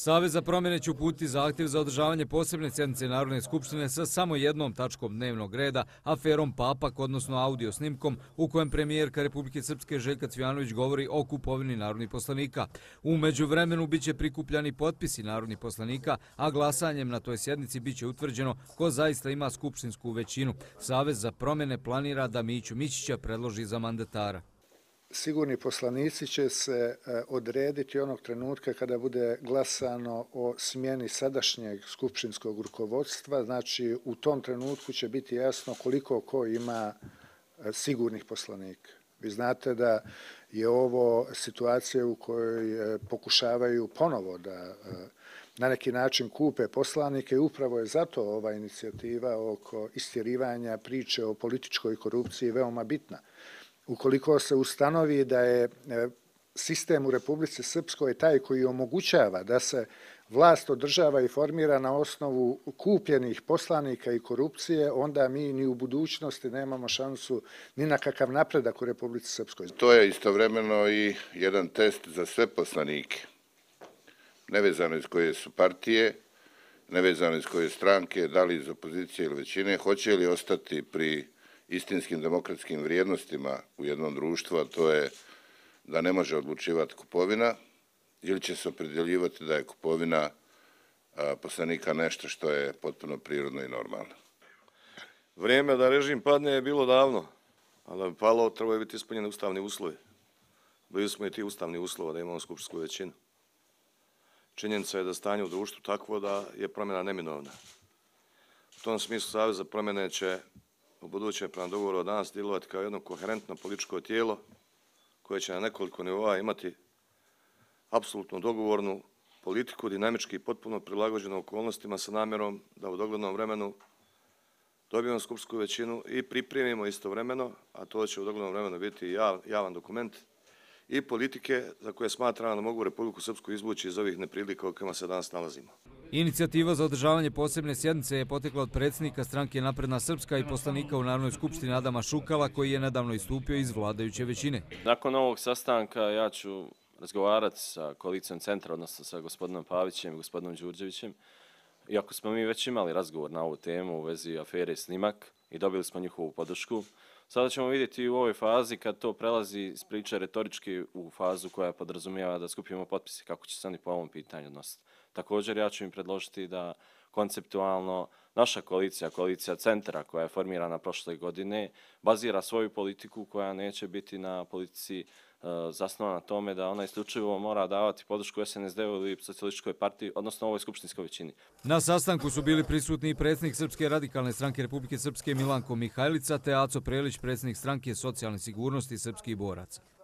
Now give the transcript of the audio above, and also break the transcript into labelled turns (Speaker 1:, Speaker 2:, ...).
Speaker 1: Savez za promjene će uputiti zahtjev za održavanje posebne sjednice Narodne skupštine sa samo jednom tačkom dnevnog reda, aferom Papak, odnosno snimkom, u kojem premijerka Republike Srpske Željka Cvijanović govori o kupovini narodnih poslanika. Umeđu vremenu bit će prikupljani potpisi narodnih poslanika, a glasanjem na toj sjednici bit će utvrđeno ko zaista ima skupštinsku većinu. Savez za promjene planira da Miću Mićića predloži za mandatara
Speaker 2: sigurni poslanici će se e, odrediti onog trenutka kada bude glasano o smjeni sadašnjeg skupšinskog rukovodstva. Znači, u tom trenutku će biti jasno koliko ko ima e, sigurnih poslanika. Vi znate da je ovo situacija u kojoj e, pokušavaju ponovo da na neki način kupe poslanike i upravo je zato ova inicijativa oko istjerivanja priče o političkoj korupciji veoma bitna ukoliko se ustanovi da je e, sistem u Republici Srpskoj taj koji omogućava da se vlast održava i formira na osnovu kupljenih poslanika i korupcije, onda mi ni u budućnosti nemamo šansu ni na kakav napredak u Republici Srpskoj.
Speaker 3: To je istovremeno i jedan test za sve poslanike, nevezano iz koje su partije, nevezano iz koje stranke, da li iz opozicije ili većine, hoće li ostati pri poslanike istinskim demokratskim vrijednostima u jednom društvu, a to je da ne može odlučivati kupovina ili će se opredjeljivati da je kupovina poslanika nešto što je potpuno prirodno i normalno.
Speaker 4: Vrijeme da režim padne je bilo davno, ali da bi palo treba je biti ispunjene ustavni uslovi. Bili smo i ti ustavni uslova da imamo skupšsku većinu. Činjenica je da stanje u društvu tako da je promjena neminovna. U tom smislu Savjeza promjene će u buduće prema dogovoru danas djelovati kao jedno koherentno političko tijelo koje će na nekoliko nivova imati apsolutno dogovornu politiku, dinamički i potpuno prilagođenu okolnostima sa namjerom da u doglednom vremenu dobijemo skupsku većinu i pripremimo istovremeno, a to će u doglednom vremenu biti javan dokument, i politike za koje smatram da mogu Republiku Srpsku izvući iz ovih neprilika u kojima se danas nalazimo.
Speaker 1: Inicijativa za održavanje posebne sjednice je potekla od predsjednika stranke Napredna Srpska i poslanika u Narodnoj skupštini Adama Šukala koji je nedavno istupio iz vladajuće većine.
Speaker 5: Nakon ovog sastanka ja ću razgovarati sa koalicijom centra, odnosno sa gospodinom Pavićem i gospodinom Đurđevićem. Iako smo mi već imali razgovor na ovu temu u vezi afere snimak, i dobili smo njihovu podršku. Sada ćemo vidjeti u ovoj fazi kad to prelazi s priče retorički u fazu koja podrazumijeva da skupimo potpise kako će se oni po ovom pitanju odnositi. Također ja ću im predložiti da konceptualno naša koalicija, koalicija centra koja je formirana prošle godine, bazira svoju politiku koja neće biti na politici E, zasnovan na tome da ona isključivo mora davati podršku SNSD-u i socijalističkoj partiji, odnosno ovoj skupštinskoj većini.
Speaker 1: Na sastanku su bili prisutni i predsjednik Srpske radikalne stranke Republike Srpske Milanko Mihajlica te Aco Prelić, predsjednik stranke socijalne sigurnosti Srpskih boraca.